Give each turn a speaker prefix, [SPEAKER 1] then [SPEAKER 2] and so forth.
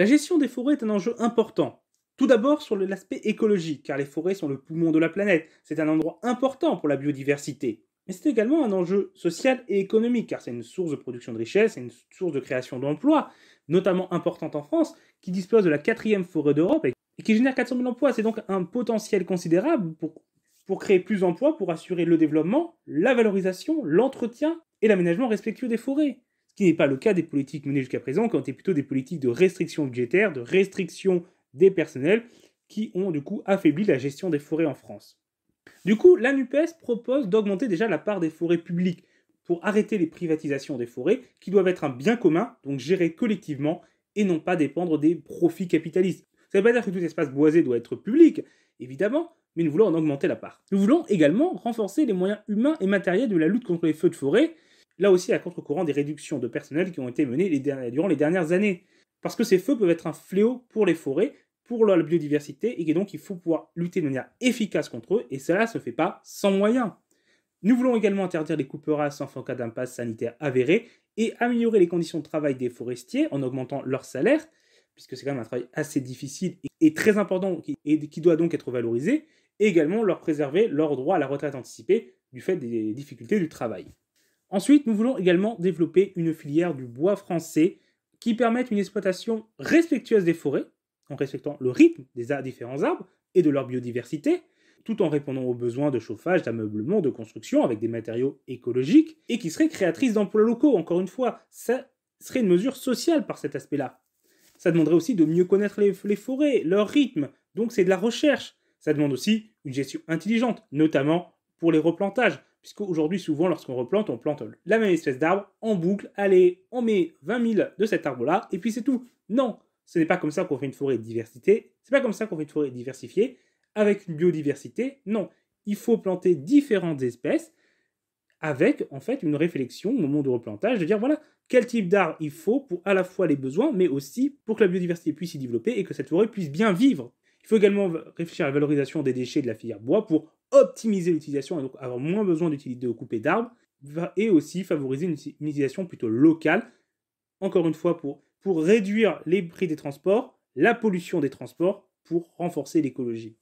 [SPEAKER 1] La gestion des forêts est un enjeu important. Tout d'abord sur l'aspect écologique, car les forêts sont le poumon de la planète, c'est un endroit important pour la biodiversité. Mais c'est également un enjeu social et économique, car c'est une source de production de richesses, c'est une source de création d'emplois, notamment importante en France, qui dispose de la quatrième forêt d'Europe et qui génère 400 000 emplois. C'est donc un potentiel considérable pour créer plus d'emplois, pour assurer le développement, la valorisation, l'entretien et l'aménagement respectueux des forêts ce qui n'est pas le cas des politiques menées jusqu'à présent, qui ont été plutôt des politiques de restriction budgétaire, de restriction des personnels, qui ont du coup affaibli la gestion des forêts en France. Du coup, la propose d'augmenter déjà la part des forêts publiques pour arrêter les privatisations des forêts, qui doivent être un bien commun, donc géré collectivement, et non pas dépendre des profits capitalistes. Ça ne veut pas dire que tout espace boisé doit être public, évidemment, mais nous voulons en augmenter la part. Nous voulons également renforcer les moyens humains et matériels de la lutte contre les feux de forêt, là aussi à contre-courant des réductions de personnel qui ont été menées durant les dernières années. Parce que ces feux peuvent être un fléau pour les forêts, pour leur biodiversité, et donc il faut pouvoir lutter de manière efficace contre eux, et cela ne se fait pas sans moyens. Nous voulons également interdire les couperas sans en cas d'impasse sanitaire avérée et améliorer les conditions de travail des forestiers en augmentant leur salaire, puisque c'est quand même un travail assez difficile et très important et qui doit donc être valorisé, et également leur préserver leur droit à la retraite anticipée du fait des difficultés du travail. Ensuite, nous voulons également développer une filière du bois français qui permette une exploitation respectueuse des forêts, en respectant le rythme des différents arbres et de leur biodiversité, tout en répondant aux besoins de chauffage, d'ameublement, de construction avec des matériaux écologiques, et qui serait créatrice d'emplois locaux, encore une fois, ça serait une mesure sociale par cet aspect-là. Ça demanderait aussi de mieux connaître les, forêts, leur rythme, donc c'est de la recherche. Ça demande aussi une gestion intelligente, notamment pour les replantages puisqu'aujourd'hui, souvent, lorsqu'on replante, on plante la même espèce d'arbre en boucle. Allez, on met 20 000 de cet arbre-là, et puis c'est tout. Non, ce n'est pas comme ça qu'on fait une forêt de diversité. C'est pas comme ça qu'on fait une forêt diversifiée avec une biodiversité. Non, il faut planter différentes espèces avec en fait une réflexion au moment du replantage de dire voilà quel type d'arbre il faut pour à la fois les besoins mais aussi pour que la biodiversité puisse s'y développer et que cette forêt puisse bien vivre. Il faut également réfléchir à la valorisation des déchets de la filière bois pour optimiser l'utilisation et donc avoir moins besoin d'utiliser de couper d'arbres et aussi favoriser une utilisation plutôt locale, encore une fois pour, pour réduire les prix des transports, la pollution des transports, pour renforcer l'écologie.